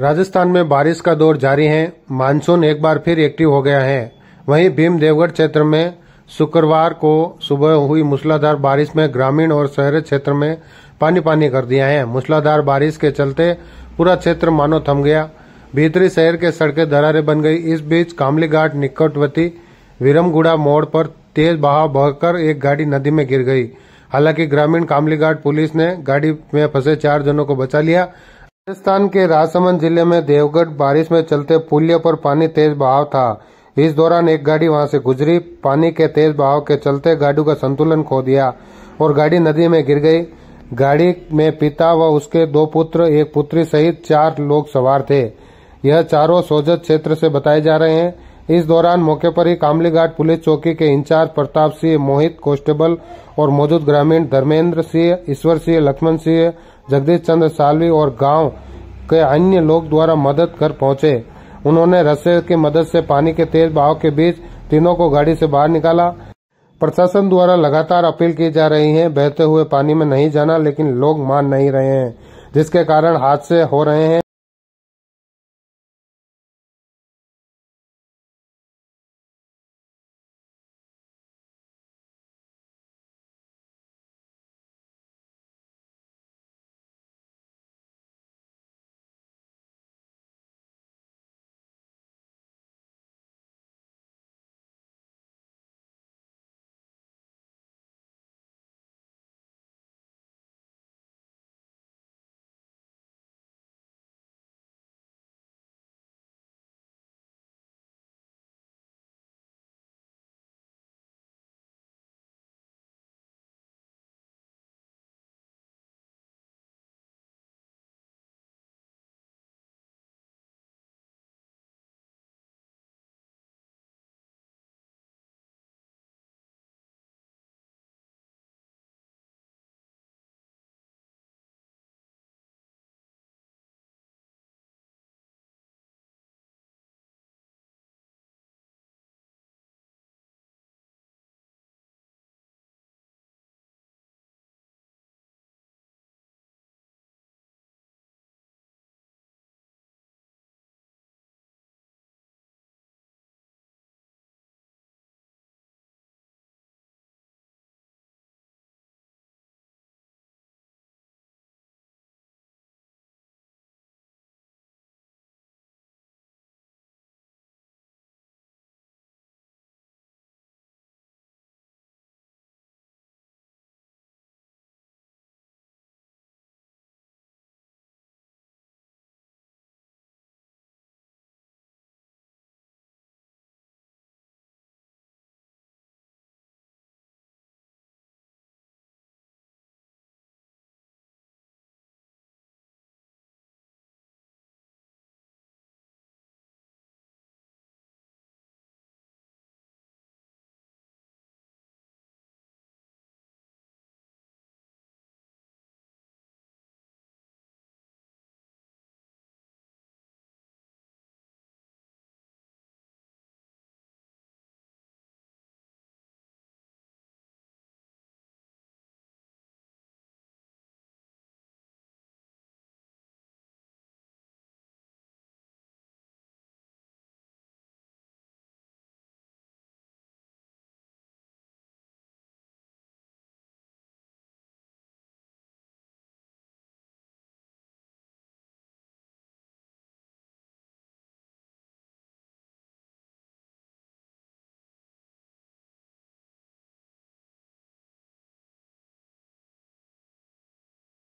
राजस्थान में बारिश का दौर जारी है मानसून एक बार फिर एक्टिव हो गया है वहीं भीम देवगढ़ क्षेत्र में शुक्रवार को सुबह हुई मूसलाधार बारिश में ग्रामीण और शहरी क्षेत्र में पानी पानी कर दिया है मूसलाधार बारिश के चलते पूरा क्षेत्र मानो थम गया भीतरी शहर के सड़कें दरारे बन गई इस बीच कामली घाट निकटवर्ती विरमगुड़ा मोड़ पर तेज बहाव बहकर एक गाड़ी नदी में गिर गई हालांकि ग्रामीण कामलीघाट पुलिस ने गाड़ी में फंसे चार जनों को बचा लिया राजस्थान के राजसमंद जिले में देवगढ़ बारिश में चलते पुलियों पर पानी तेज बहाव था इस दौरान एक गाड़ी वहां से गुजरी पानी के तेज बहाव के चलते गाड़ी का संतुलन खो दिया और गाड़ी नदी में गिर गई गाड़ी में पिता व उसके दो पुत्र एक पुत्री सहित चार लोग सवार थे यह चारों सोजत क्षेत्र से बताए जा रहे हैं इस दौरान मौके पर ही कामलीघाट पुलिस चौकी के इंचार्ज प्रताप सिंह मोहित कॉन्स्टेबल और मौजूद ग्रामीण धर्मेंद्र सिंह ईश्वर सिंह लक्ष्मण सिंह जगदीश चंद्र सालवी और गांव के अन्य लोग द्वारा मदद कर पहुंचे उन्होंने रस्से की मदद से पानी के तेज बहाव के बीच तीनों को गाड़ी से बाहर निकाला प्रशासन द्वारा लगातार अपील की जा रही है बहते हुए पानी में नहीं जाना लेकिन लोग मान नहीं रहे हैं जिसके कारण हादसे हो रहे हैं